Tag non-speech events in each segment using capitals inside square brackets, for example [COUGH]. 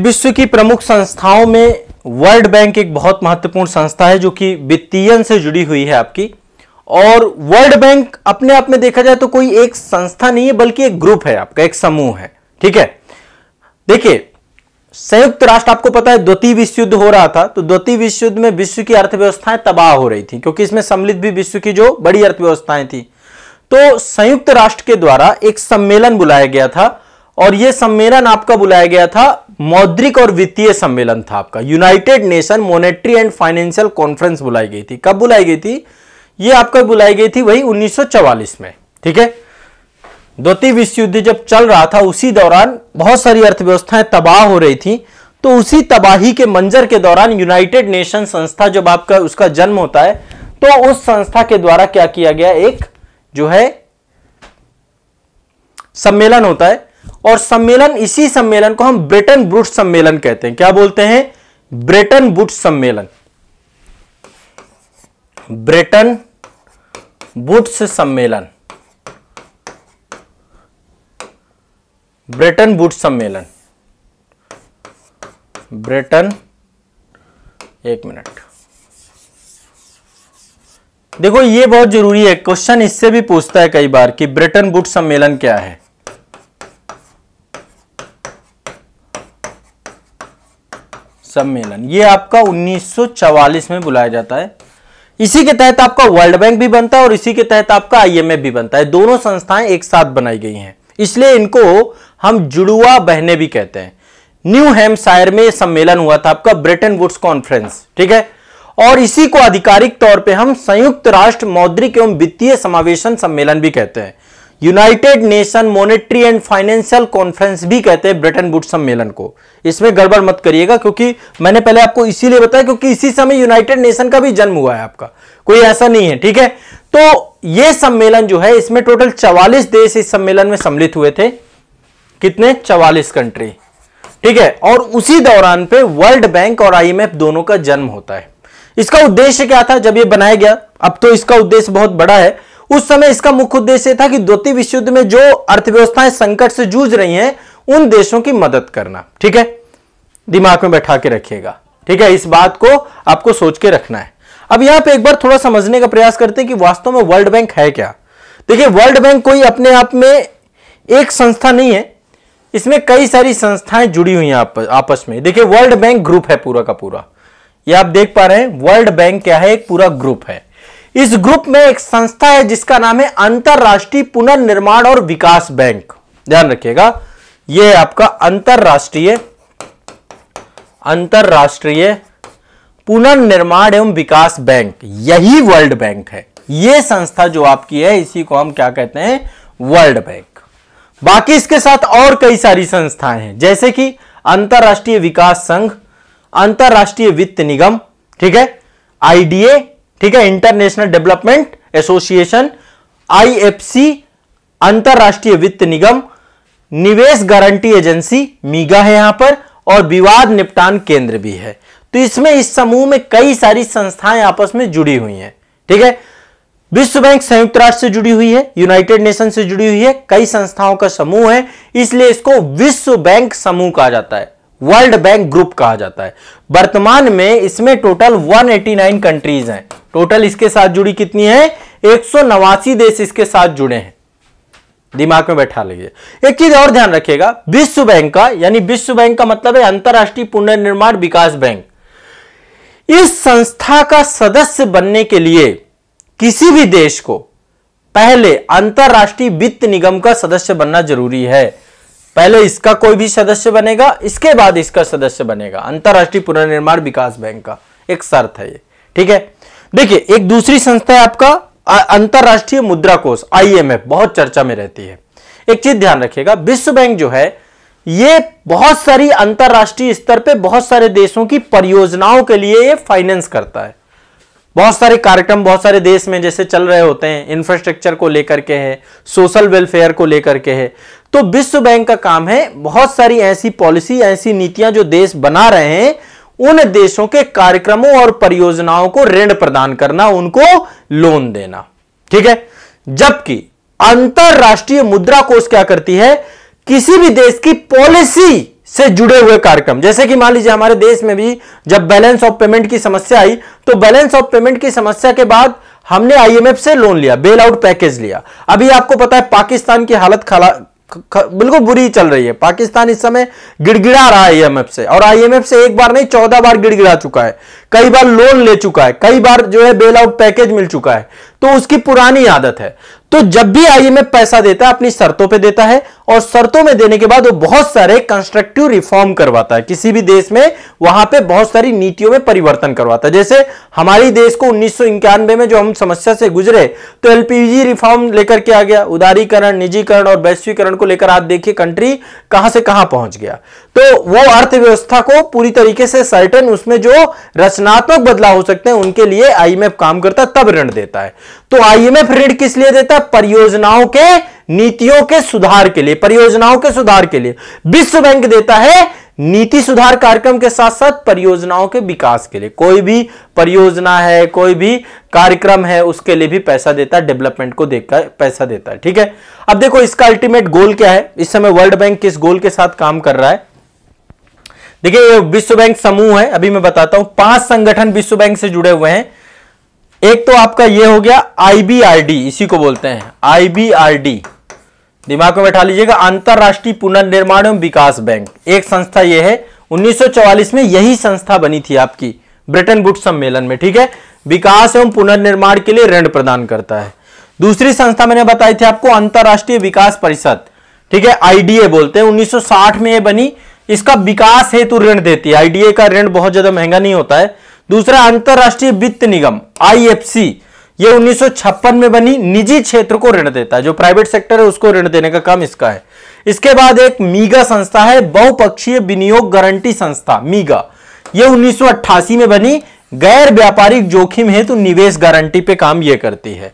विश्व की प्रमुख संस्थाओं में वर्ल्ड बैंक एक बहुत महत्वपूर्ण संस्था है जो कि वित्तीय से जुड़ी हुई है आपकी और वर्ल्ड बैंक अपने आप में देखा जाए तो कोई एक संस्था नहीं है बल्कि एक ग्रुप है आपका एक समूह है ठीक है देखिए संयुक्त राष्ट्र आपको पता है द्वितीय विश्व युद्ध हो रहा था तो द्वितीय विश्व युद्ध में विश्व की अर्थव्यवस्थाएं तबाह हो रही थी क्योंकि इसमें सम्मिलित भी विश्व की जो बड़ी अर्थव्यवस्थाएं थी तो संयुक्त राष्ट्र के द्वारा एक सम्मेलन बुलाया गया था और यह सम्मेलन आपका बुलाया गया था मौद्रिक और वित्तीय सम्मेलन था आपका United Nation monetary and financial conference बुलाई गई थी कब बुलाई गई थी ये आपका बुलाई गई थी वही 1944 में ठीक है द्वितीय विश्व युद्ध जब चल रहा था उसी दौरान बहुत सारी अर्थव्यवस्थाएं तबाह हो रही थी तो उसी तबाही के मंजर के दौरान यूनाइटेड नेशन संस्था जब आपका उसका जन्म होता है तो उस संस्था के द्वारा क्या किया गया एक जो है सम्मेलन होता है और सम्मेलन इसी सम्मेलन को हम ब्रिटेन बुट सम्मेलन कहते हैं क्या बोलते हैं ब्रिटेन बुट सम्मेलन ब्रिटेन बुट्स सम्मेलन ब्रिटेन बुट सम्मेलन ब्रिटेन एक मिनट देखो ये बहुत जरूरी है क्वेश्चन इससे भी पूछता है कई बार कि ब्रिटेन बुट सम्मेलन क्या है सम्मेलन ये आपका 1944 में बुलाया जाता है इसी के तहत आपका वर्ल्ड बैंक भी बनता है और इसी के तहत आपका आईएमएफ भी बनता है दोनों संस्थाएं एक साथ बनाई गई हैं इसलिए इनको हम जुड़ुआ बहने भी कहते हैं न्यू हेम्पशायर में सम्मेलन हुआ था आपका ब्रिटेन वुड्स कॉन्फ्रेंस ठीक है और इसी को आधिकारिक तौर पर हम संयुक्त राष्ट्र मौद्रिक एवं वित्तीय समावेशन सम्मेलन भी कहते हैं United Nation monetary and financial conference भी कहते हैं ब्रिटेन बुट सम्मेलन को इसमें गड़बड़ मत करिएगा क्योंकि मैंने पहले आपको इसीलिए बताया क्योंकि इसी समय यूनाइटेड नेशन का भी जन्म हुआ है आपका कोई ऐसा नहीं है ठीक है तो यह सम्मेलन जो है इसमें टोटल चवालीस देश इस सम्मेलन में सम्मिलित हुए थे कितने चवालीस कंट्री ठीक है और उसी दौरान पे वर्ल्ड बैंक और आईएमएफ दोनों का जन्म होता है इसका उद्देश्य क्या था जब ये बनाया गया अब तो इसका उद्देश्य बहुत बड़ा है उस समय इसका मुख्य उद्देश्य था कि द्वितीय विश्व युद्ध में जो अर्थव्यवस्थाएं संकट से जूझ रही हैं उन देशों की मदद करना ठीक है दिमाग में बैठा के रखिएगा ठीक है इस बात को आपको सोच के रखना है अब यहां पे एक बार थोड़ा समझने का प्रयास करते हैं कि वास्तव में वर्ल्ड बैंक है क्या देखिए वर्ल्ड बैंक कोई अपने आप में एक संस्था नहीं है इसमें कई सारी संस्थाएं जुड़ी हुई हैं आप, आपस में देखिए वर्ल्ड बैंक ग्रुप है पूरा का पूरा ये आप देख पा रहे हैं वर्ल्ड बैंक क्या है एक पूरा ग्रुप है इस ग्रुप में एक संस्था है जिसका नाम है अंतरराष्ट्रीय पुनर्निर्माण और विकास बैंक ध्यान रखिएगा यह आपका अंतरराष्ट्रीय अंतरराष्ट्रीय पुनर्निर्माण एवं विकास बैंक यही वर्ल्ड बैंक है यह संस्था जो आपकी है इसी को हम क्या कहते हैं वर्ल्ड बैंक बाकी इसके साथ और कई सारी संस्थाएं हैं जैसे कि अंतरराष्ट्रीय विकास संघ अंतरराष्ट्रीय वित्त निगम ठीक है आईडीए ठीक है इंटरनेशनल डेवलपमेंट एसोसिएशन आईएफसी अंतरराष्ट्रीय वित्त निगम निवेश गारंटी एजेंसी मीगा है यहां पर और विवाद निपटान केंद्र भी है तो इसमें इस समूह में कई सारी संस्थाएं आपस में जुड़ी हुई हैं ठीक है विश्व बैंक संयुक्त राष्ट्र से जुड़ी हुई है यूनाइटेड नेशन से जुड़ी हुई है कई संस्थाओं का समूह है इसलिए इसको विश्व बैंक समूह कहा जाता है वर्ल्ड बैंक ग्रुप कहा जाता है वर्तमान में इसमें टोटल 189 कंट्रीज हैं टोटल इसके साथ जुड़ी कितनी है एक देश इसके साथ जुड़े हैं दिमाग में बैठा लीजिए एक चीज और ध्यान रखिएगा विश्व बैंक का यानी विश्व बैंक का मतलब है अंतर्राष्ट्रीय पुनर्निर्माण विकास बैंक इस संस्था का सदस्य बनने के लिए किसी भी देश को पहले अंतर्राष्ट्रीय वित्त निगम का सदस्य बनना जरूरी है पहले इसका कोई भी सदस्य बनेगा इसके बाद इसका सदस्य बनेगा अंतरराष्ट्रीय पुनर्निर्माण विकास बैंक का एक शर्त है ये ठीक है देखिए एक दूसरी संस्था है आपका अंतरराष्ट्रीय मुद्रा कोष आईएमएफ बहुत चर्चा में रहती है एक चीज ध्यान रखिएगा विश्व बैंक जो है ये बहुत सारी अंतर्राष्ट्रीय स्तर पे बहुत सारे देशों की परियोजनाओं के लिए ये फाइनेंस करता है बहुत सारे कार्यक्रम बहुत सारे देश में जैसे चल रहे होते हैं इंफ्रास्ट्रक्चर को लेकर के है सोशल वेलफेयर को लेकर के है तो विश्व बैंक का काम है बहुत सारी ऐसी पॉलिसी ऐसी नीतियां जो देश बना रहे हैं उन देशों के कार्यक्रमों और परियोजनाओं को ऋण प्रदान करना उनको लोन देना ठीक है जबकि अंतरराष्ट्रीय मुद्रा कोष क्या करती है किसी भी देश की पॉलिसी से जुड़े हुए कार्यक्रम जैसे कि मान लीजिए हमारे देश में भी जब बैलेंस ऑफ पेमेंट की समस्या आई तो बैलेंस ऑफ पेमेंट की समस्या के बाद हमने आईएमएफ से लोन लिया बेल आउट पैकेज लिया अभी आपको पता है पाकिस्तान की हालत बिल्कुल बुरी चल रही है पाकिस्तान इस समय गिड़गिड़ा रहा है आईएमएफ e से और आईएमएफ e से एक बार नहीं चौदह बार गिड़गिड़ा चुका है कई बार लोन ले चुका है कई बार जो है बेल आउट पैकेज मिल चुका है तो उसकी पुरानी आदत है तो जब भी आई आईएमएफ पैसा देता है अपनी शर्तों पे देता है और शर्तों में देने के बाद वो बहुत सारे कंस्ट्रक्टिव रिफॉर्म करवाता है किसी भी देश में वहां पे बहुत सारी नीतियों में परिवर्तन करवाता है जैसे हमारी देश को उन्नीस में जो हम समस्या से गुजरे तो एलपीजी रिफॉर्म लेकर के आ गया उदारीकरण निजीकरण और वैश्वीकरण को लेकर आप देखिए कंट्री कहां से कहां पहुंच गया तो वो अर्थव्यवस्था को पूरी तरीके से सर्टन उसमें जो रचना रचनात्मक बदलाव हो सकते हैं उनके लिए आईएमएफ काम करता तब ऋण देता है तो आईएमएफ ऋण किस लिए देता है परियोजनाओं के नीतियों के सुधार के लिए परियोजनाओं के सुधार के लिए विश्व बैंक देता है नीति सुधार कार्यक्रम के साथ साथ परियोजनाओं के विकास के लिए कोई भी परियोजना है कोई भी कार्यक्रम है उसके लिए भी पैसा देता है डेवलपमेंट को देखकर पैसा देता है ठीक है अब देखो इसका अल्टीमेट गोल क्या है इस समय वर्ल्ड बैंक किस गोल के साथ काम कर रहा है देखिए विश्व बैंक समूह है अभी मैं बताता हूं पांच संगठन विश्व बैंक से जुड़े हुए हैं एक तो आपका ये हो गया आईबीआरडी इसी को बोलते हैं आईबीआरडी दिमाग में बैठा लीजिएगा अंतरराष्ट्रीय पुनर्निर्माण एवं विकास बैंक एक संस्था यह है 1944 में यही संस्था बनी थी आपकी ब्रिटेन बुट सम्मेलन में ठीक है विकास एवं पुनर्निर्माण के लिए ऋण प्रदान करता है दूसरी संस्था मैंने बताई थी आपको अंतरराष्ट्रीय विकास परिषद ठीक है आईडीए बोलते हैं 1960 में ये बनी इसका विकास हेतु ऋण देती है आईडीए का ऋण बहुत ज्यादा महंगा नहीं होता है दूसरा अंतरराष्ट्रीय वित्त निगम आईएफसी ये 1956 में बनी निजी क्षेत्र को ऋण देता है जो प्राइवेट सेक्टर है उसको ऋण देने का काम इसका है इसके बाद एक मीगा संस्था है बहुपक्षीय विनियोग गारंटी संस्था मीगा ये 1988 में बनी गैर व्यापारिक जोखिम हेतु तो निवेश गारंटी पे काम यह करती है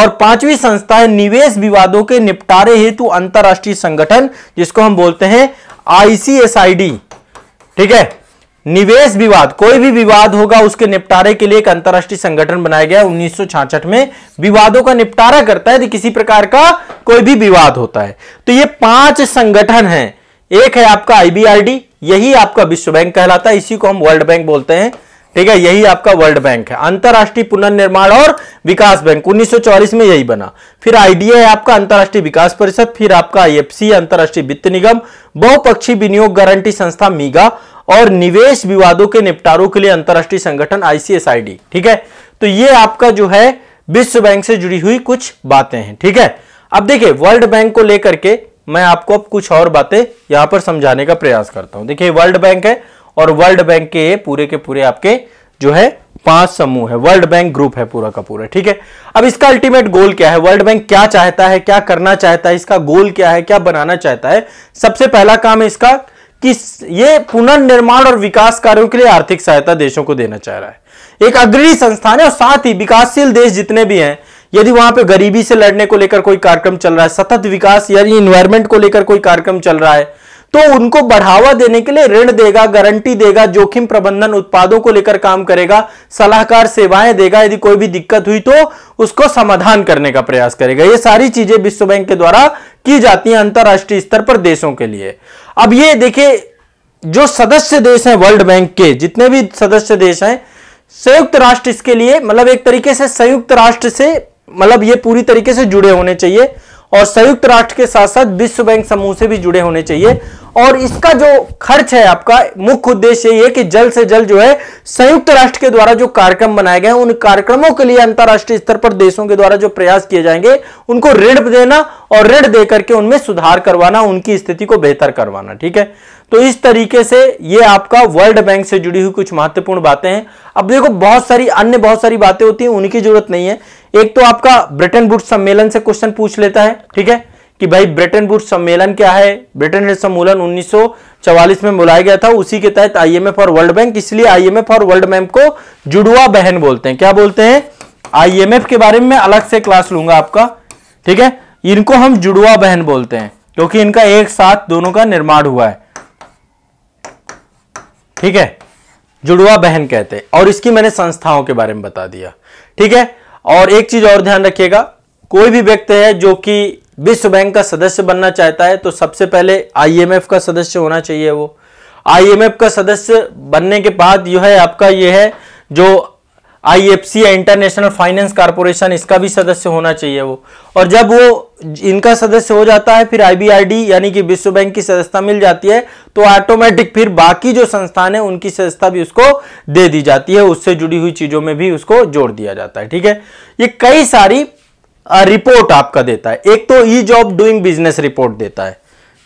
और पांचवी संस्था है निवेश विवादों के निपटारे हेतु अंतर्राष्ट्रीय संगठन जिसको हम बोलते हैं आईसीएसआईडी ठीक है निवेश विवाद कोई भी विवाद होगा उसके निपटारे के लिए एक अंतर्राष्ट्रीय संगठन बनाया गया उन्नीस में विवादों का निपटारा करता है यदि किसी प्रकार का कोई भी विवाद होता है तो ये पांच संगठन हैं एक है आपका आईबीआरडी यही आपका विश्व बैंक कहलाता है इसी को हम वर्ल्ड बैंक बोलते हैं ठीक है यही आपका वर्ल्ड बैंक है अंतरराष्ट्रीय पुनर्निर्माण और विकास बैंक उन्नीस में यही बना फिर आईडीए है आपका अंतरराष्ट्रीय विकास परिषद फिर आपका आई अंतरराष्ट्रीय वित्त निगम बहुपक्षी विनियोग गारंटी संस्था मीगा और निवेश विवादों के निपटारों के लिए अंतर्राष्ट्रीय संगठन आईसीएसआईडी ठीक है तो ये आपका जो है विश्व बैंक से जुड़ी हुई कुछ बातें हैं ठीक है अब देखिए वर्ल्ड बैंक को लेकर के मैं आपको अब कुछ और बातें यहां पर समझाने का प्रयास करता हूं देखिए वर्ल्ड बैंक है और वर्ल्ड बैंक के पूरे के पूरे आपके जो है पांच समूह है वर्ल्ड बैंक ग्रुप है पूरा का पूरा ठीक है अब इसका अल्टीमेट गोल क्या है वर्ल्ड बैंक क्या चाहता है क्या करना चाहता है इसका गोल क्या है क्या बनाना चाहता है सबसे पहला काम है इसका कि ये पुनर्निर्माण और विकास कार्यों के लिए आर्थिक सहायता देशों को देना चाह रहा है एक अग्रणी संस्थान है और साथ ही विकासशील देश जितने भी हैं यदि वहां पे गरीबी से लड़ने को लेकर कोई कार्यक्रम चल रहा है सतत विकास यानी इन्वायरमेंट को लेकर कोई कार्यक्रम चल रहा है तो उनको बढ़ावा देने के लिए ऋण देगा गारंटी देगा जोखिम प्रबंधन उत्पादों को लेकर काम करेगा सलाहकार सेवाएं देगा यदि कोई भी दिक्कत हुई तो उसको समाधान करने का प्रयास करेगा ये सारी चीजें विश्व बैंक के द्वारा की जाती हैं अंतर्राष्ट्रीय स्तर पर देशों के लिए अब ये देखिए जो सदस्य देश हैं वर्ल्ड बैंक के जितने भी सदस्य देश हैं संयुक्त राष्ट्र इसके लिए मतलब एक तरीके से संयुक्त राष्ट्र से मतलब ये पूरी तरीके से जुड़े होने चाहिए और संयुक्त राष्ट्र के साथ साथ विश्व बैंक समूह से भी जुड़े होने चाहिए और इसका जो खर्च है आपका मुख्य उद्देश्य है कि जल्द से जल्द जो है संयुक्त राष्ट्र के द्वारा जो कार्यक्रम बनाए गए उन कार्यक्रमों के लिए अंतर्राष्ट्रीय स्तर पर देशों के द्वारा जो प्रयास किए जाएंगे उनको ऋण देना और ऋण देकर के उनमें सुधार करवाना उनकी स्थिति को बेहतर करवाना ठीक है तो इस तरीके से ये आपका वर्ल्ड बैंक से जुड़ी हुई कुछ महत्वपूर्ण बातें हैं अब देखो बहुत सारी अन्य बहुत सारी बातें होती हैं उनकी जरूरत नहीं है एक तो आपका ब्रिटेन बुट सम्मेलन से क्वेश्चन पूछ लेता है ठीक है कि भाई ब्रिटेन बुट सम्मेलन क्या है ब्रिटेन सम्मेलन 1944 में बुलाया गया था उसी के तहत आईएमएफ और वर्ल्ड बैंक इसलिए आईएमएफ और वर्ल्ड बैंक को जुड़वा बहन बोलते हैं क्या बोलते हैं आईएमएफ के बारे में अलग से क्लास लूंगा आपका ठीक है इनको हम जुड़वा बहन बोलते हैं क्योंकि इनका एक साथ दोनों का निर्माण हुआ है ठीक है जुड़वा बहन कहते हैं और इसकी मैंने संस्थाओं के बारे में बता दिया ठीक है और एक चीज और ध्यान रखिएगा कोई भी व्यक्ति है जो कि विश्व बैंक का सदस्य बनना चाहता है तो सबसे पहले आईएमएफ का सदस्य होना चाहिए वो आईएमएफ का सदस्य बनने के बाद जो है आपका यह है जो आईएफसी या इंटरनेशनल फाइनेंस कारपोरेशन इसका भी सदस्य होना चाहिए वो और जब वो इनका सदस्य हो जाता है फिर आईबीआरडी यानी कि विश्व बैंक की सदस्यता मिल जाती है तो ऑटोमेटिक फिर बाकी जो संस्थान है उनकी सदस्यता भी उसको दे दी जाती है उससे जुड़ी हुई चीजों में भी उसको जोड़ दिया जाता है ठीक है ये कई सारी रिपोर्ट आपका देता है एक तो ease of doing business report देता है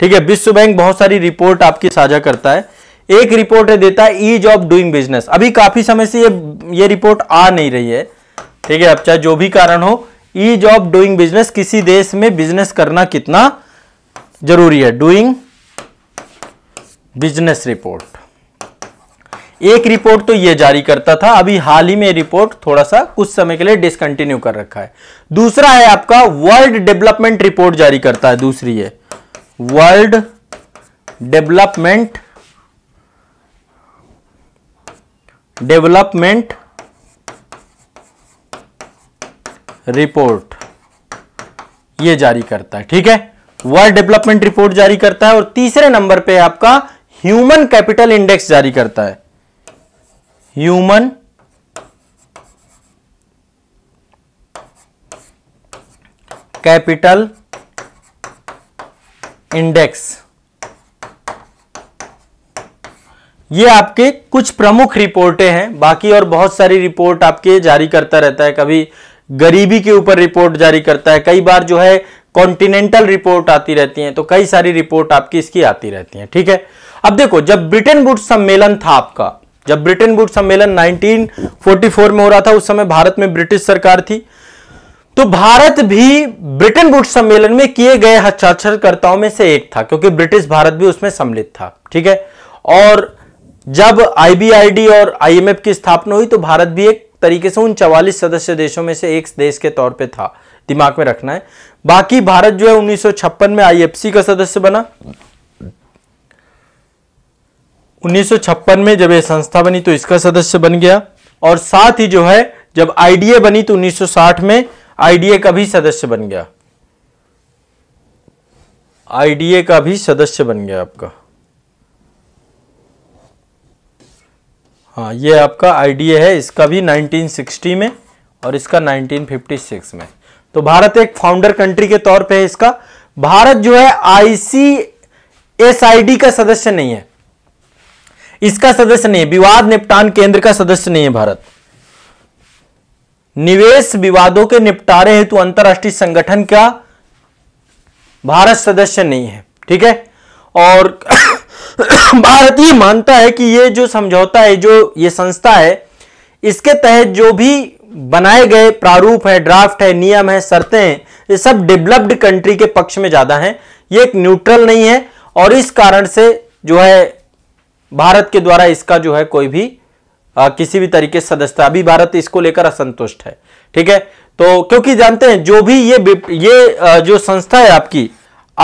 ठीक है विश्व बैंक बहुत सारी रिपोर्ट आपकी साझा करता है एक रिपोर्ट है देता है ईज ऑफ डूइंग बिजनेस अभी काफी समय से ये ये रिपोर्ट आ नहीं रही है ठीक है अब चाहे जो भी कारण हो ईज ऑफ डूइंग बिजनेस किसी देश में बिजनेस करना कितना जरूरी है डूइंग बिजनेस रिपोर्ट एक रिपोर्ट तो ये जारी करता था अभी हाल ही में रिपोर्ट थोड़ा सा कुछ समय के लिए डिसकंटिन्यू कर रखा है दूसरा है आपका वर्ल्ड डेवलपमेंट रिपोर्ट जारी करता है दूसरी है वर्ल्ड डेवलपमेंट डेवलपमेंट रिपोर्ट ये जारी करता है ठीक है वर्ल्ड डेवलपमेंट रिपोर्ट जारी करता है और तीसरे नंबर पे आपका ह्यूमन कैपिटल इंडेक्स जारी करता है ह्यूमन कैपिटल इंडेक्स ये आपके कुछ प्रमुख रिपोर्टें हैं बाकी और बहुत सारी रिपोर्ट आपके जारी करता रहता है कभी गरीबी के ऊपर रिपोर्ट जारी करता है कई बार जो है कॉन्टिनेंटल रिपोर्ट आती रहती हैं तो कई सारी रिपोर्ट आपकी इसकी आती रहती हैं ठीक है अब देखो जब ब्रिटेन बुट सम्मेलन था आपका जब ब्रिटेन बुट सम्मेलन 1944 में हो रहा था उस समय भारत में ब्रिटिश सरकार थी तो भारत भी ब्रिटेन बुट सम्मेलन में किए गए हस्ताक्षरकर्ताओं में से एक था क्योंकि ब्रिटिश भारत भी उसमें सम्मिलित था ठीक है और जब आईबीआईडी और आईएमएफ की स्थापना हुई तो भारत भी एक तरीके से उन चवालीस सदस्य देशों में से एक देश के तौर पे था दिमाग में रखना है बाकी भारत जो है उन्नीस में आईएफसी का सदस्य बना 1956 में जब यह संस्था बनी तो इसका सदस्य बन गया और साथ ही जो है जब आईडीए बनी तो 1960 में आईडीए का भी सदस्य बन गया आईडीए का भी सदस्य बन गया आपका हाँ ये आपका आईडीए है इसका भी 1960 में और इसका 1956 में तो भारत एक फाउंडर कंट्री के तौर पे है इसका भारत जो है आईसी का सदस्य नहीं है इसका सदस्य नहीं है विवाद निपटान केंद्र का सदस्य नहीं है भारत निवेश विवादों के निपटारे हेतु अंतर्राष्ट्रीय संगठन का भारत सदस्य नहीं है ठीक है और [COUGHS] भारत ये मानता है कि ये जो समझौता है जो ये संस्था है इसके तहत जो भी बनाए गए प्रारूप है ड्राफ्ट है नियम है शर्तें हैं ये सब डेवलप्ड कंट्री के पक्ष में ज़्यादा हैं ये एक न्यूट्रल नहीं है और इस कारण से जो है भारत के द्वारा इसका जो है कोई भी आ, किसी भी तरीके से सदस्यता अभी भारत इसको लेकर असंतुष्ट है ठीक है तो क्योंकि जानते हैं जो भी ये ये जो संस्था है आपकी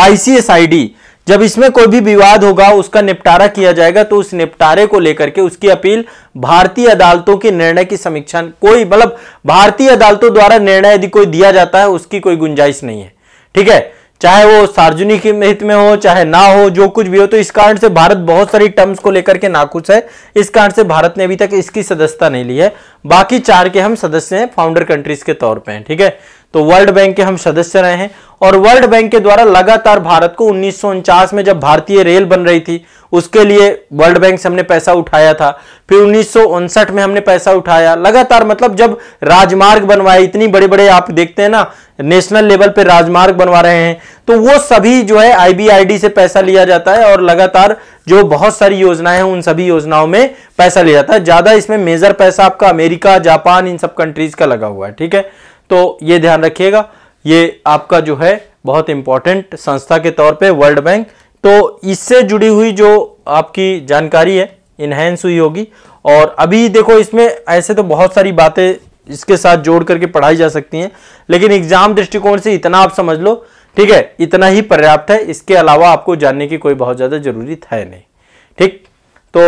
आईसीएसआईडी जब इसमें कोई भी विवाद होगा उसका निपटारा किया जाएगा तो उस निपटारे को लेकर के उसकी अपील भारतीय अदालतों के निर्णय की समीक्षा कोई मतलब भारतीय अदालतों द्वारा निर्णय यदि कोई दिया जाता है उसकी कोई गुंजाइश नहीं है ठीक है चाहे वो सार्वजनिक हित में हो चाहे ना हो जो कुछ भी हो तो इस कारण से भारत बहुत सारी टर्म्स को लेकर के नाखुश है इस कारण से भारत ने अभी तक इसकी सदस्यता नहीं ली है बाकी चार के हम सदस्य हैं फाउंडर कंट्रीज के तौर पे हैं ठीक है तो वर्ल्ड बैंक के हम सदस्य रहे हैं और वर्ल्ड बैंक के द्वारा लगातार भारत को उन्नीस में जब भारतीय रेल बन रही थी उसके लिए वर्ल्ड बैंक से हमने पैसा उठाया था फिर उन्नीस में हमने पैसा उठाया लगातार मतलब जब राजमार्ग बनवाए इतनी बड़े बड़े आप देखते हैं ना नेशनल लेवल पे राजमार्ग बनवा रहे हैं तो वो सभी जो है आईबीआईडी से पैसा लिया जाता है और लगातार जो बहुत सारी योजनाएं हैं उन सभी योजनाओं में पैसा लिया जाता है ज्यादा इसमें मेजर पैसा आपका अमेरिका जापान इन सब कंट्रीज का लगा हुआ है ठीक है तो ये ध्यान रखिएगा ये आपका जो है बहुत इंपॉर्टेंट संस्था के तौर पे वर्ल्ड बैंक तो इससे जुड़ी हुई जो आपकी जानकारी है इनहेंस हुई होगी और अभी देखो इसमें ऐसे तो बहुत सारी बातें इसके साथ जोड़ करके पढ़ाई जा सकती हैं लेकिन एग्जाम दृष्टिकोण से इतना आप समझ लो ठीक है इतना ही पर्याप्त है इसके अलावा आपको जानने की कोई बहुत ज़्यादा जरूरी है नहीं ठीक तो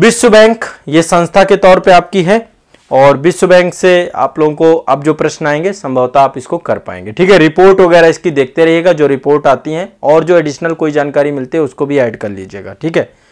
विश्व बैंक ये संस्था के तौर पे आपकी है और विश्व बैंक से आप लोगों को अब जो प्रश्न आएंगे संभवतः आप इसको कर पाएंगे ठीक है रिपोर्ट वगैरह इसकी देखते रहिएगा जो रिपोर्ट आती है और जो एडिशनल कोई जानकारी मिलती है उसको भी ऐड कर लीजिएगा ठीक है